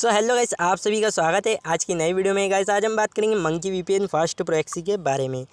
so hello guys आप सभी का स्वागत है आज की नई वीडियो में गाइस आज हम बात करेंगे मंकी वीपीएन फास्ट प्रोएक्सी के बारे में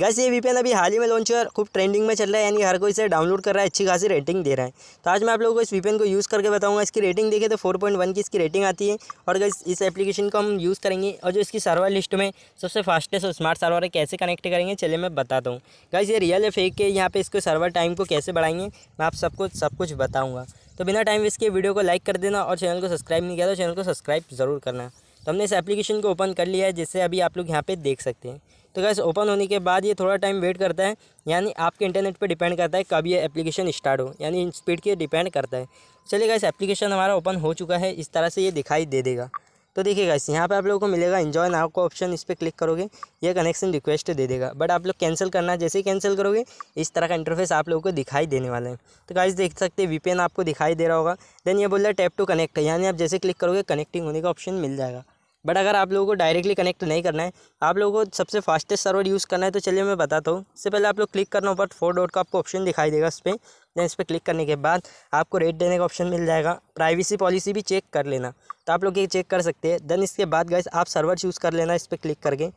गाइस ये वीपीएन अभी हाल ही में लॉन्च हुआ खूब ट्रेंडिंग में चल रहा है यानी हर कोई इसे डाउनलोड कर रहा है अच्छी खासी रेटिंग दे रहा है तो आज मैं आप लोगों को इस वीपीएन को यूज़ करके बताऊँगा इसकी रेटिंग देखें तो फोर की इसकी रेटिंग आती है और गाइस इस एप्लीकेशन को हम यूज़ करेंगे और जो इसकी सर्वर लिस्ट में सबसे फास्टेस्ट और स्मार्ट सर्वर है कैसे कनेक्ट करेंगे चलिए मैं बताता हूँ गाइस ये रियल है फेक के यहाँ पर इसको सर्वर टाइम को कैसे बढ़ाएंगे मैं आप सबको सब कुछ बताऊँगा तो बिना टाइम वेस्ट किए वीडियो को लाइक कर देना और चैनल को सब्सक्राइब नहीं किया तो चैनल को सब्सक्राइब ज़रूर करना तो हमने इस एप्लीकेशन को ओपन कर लिया है जिससे अभी आप लोग यहाँ पे देख सकते हैं तो गैस ओपन होने के बाद ये थोड़ा टाइम वेट करता है यानी आपके इंटरनेट पे डिपेंड करता है कब ये एप्लीकेशन स्टार्ट हो यानी स्पीड के डिपेंड करता है चलिए गैस एप्लीकेशन हमारा ओपन हो चुका है इस तरह से ये दिखाई दे देगा तो देखिए इस यहाँ पे आप लोगों को मिलेगा इन्जॉय नाव का ऑप्शन इस पर क्लिक करोगे ये कनेक्शन रिक्वेस्ट दे देगा बट आप लोग कैंसिल करना जैसे ही कैंसिल करोगे इस तरह का इंटरफेस आप लोगों को दिखाई देने वाला है तो गाइस देख सकते हैं वीपीएन आपको दिखाई दे रहा होगा देन ये बोल रहा है टैप टू कनेक्ट यानी आप जैसे क्लिक करोगे कनेक्टिंग होने का ऑप्शन मिल जाएगा बट अगर आप लोगों को डायरेक्टली कनेक्ट नहीं करना है आप लोगों को सबसे फास्टेस्ट सर्वर यूज़ करना है तो चलिए मैं बताता हूँ इससे पहले आप लोग क्लिक करना ऊपर फोर डॉट का आपको ऑप्शन दिखाई देगा इस पर दैन इस पर क्लिक करने के बाद आपको रेट देने का ऑप्शन मिल जाएगा प्राइवेसी पॉलिसी भी चेक कर लेना तो आप लोग ये चेक कर सकते हैं देन इसके बाद गैस आप सर्वर चूज़ कर लेना इस पर क्लिक करके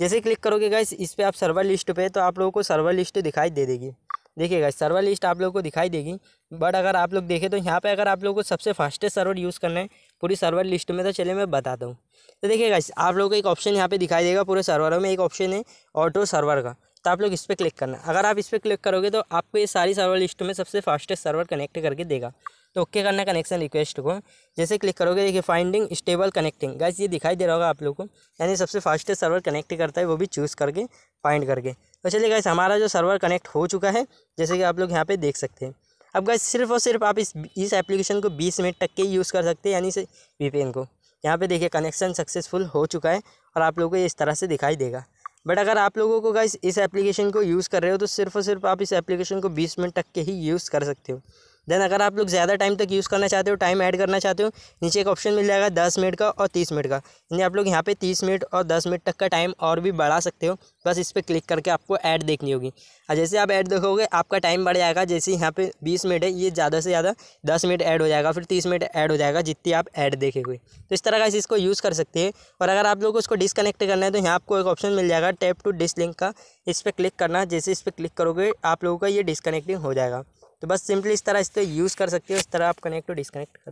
जैसे क्लिक करोगे गैस इस पर आप सर्वर लिस्ट पर तो आप लोगों को सर्वर लिस्ट दिखाई दे देगी देखिए गाइस सर्वर लिस्ट आप लोगों को दिखाई देगी बट अगर आप लोग देखें तो यहाँ पे अगर आप लोगों को सबसे फास्टेस्ट सर्वर यूज़ करना है पूरी सर्वर लिस्ट में तो चले मैं बताता हूँ तो देखिए गाइस आप लोगों को एक ऑप्शन यहाँ पे दिखाई देगा पूरे सर्वरों में एक ऑप्शन है ऑटो सर्वर का तो आप लोग इस पर क्लिक करना अगर आप इस पर क्लिक करोगे तो आपको ये सारी सर्वर लिस्ट में सबसे फास्टेस्ट सर्वर कनेक्ट करके देगा तो ओके करना कनेक्शन रिक्वेस्ट को जैसे क्लिक करोगे देखिए फाइंडिंग स्टेबल कनेक्टिंग गैस ये दिखाई दे रहा होगा आप लोग को यानी सबसे फास्टेस्ट सर्वर कनेक्ट करता है वो भी चूज़ करके फाइंड करके तो चलिए गैस हमारा जो सर्वर कनेक्ट हो चुका है जैसे कि आप लोग यहाँ पर देख सकते हैं अब गए सिर्फ और सिर्फ आप इस इस एप्लीकेशन को बीस मिनट तक के यूज़ कर सकते हैं यानी से वी को यहाँ पे देखिए कनेक्शन सक्सेसफुल हो चुका है और आप लोगों को इस तरह से दिखाई देगा बट अगर आप लोगों को गए इस एप्लीकेशन को यूज़ कर रहे हो तो सिर्फ और सिर्फ आप इस एप्लीकेशन को बीस मिनट तक के ही यूज़ कर सकते हो देन अगर आप लोग ज़्यादा टाइम तक यूज़ करना चाहते हो टाइम ऐड करना चाहते हो नीचे एक ऑप्शन मिल जाएगा दस मिनट का और तीस मिनट का यानी आप लोग यहाँ पे तीस मिनट और दस मिनट तक का टाइम और भी बढ़ा सकते हो बस इस पर क्लिक करके आपको ऐड देखनी होगी और जैसे आप ऐड देखोगे आपका टाइम बढ़ जाएगा जैसे यहाँ पर बीस मिनट है ये ज़्यादा से ज़्यादा दस मिनट ऐड हो जाएगा फिर तीस मिनट ऐड हो जाएगा जितनी आप ऐड देखे हुए तो इस तरह का इसको यूज़ कर सकते हैं और अगर आप लोग उसको डिसकनेक्ट करना है तो यहाँ आपको एक ऑप्शन मिल जाएगा टैप टू डिस लिंक का इस पर क्लिक करना जैसे इस पर क्लिक करोगे आप लोगों का ये डिसकनेक्टिंग हो जाएगा तो बस सिंपली इस तरह इस तो यूज़ कर सकते हो इस तरह आप कनेक्ट और डिसकनेक्ट कर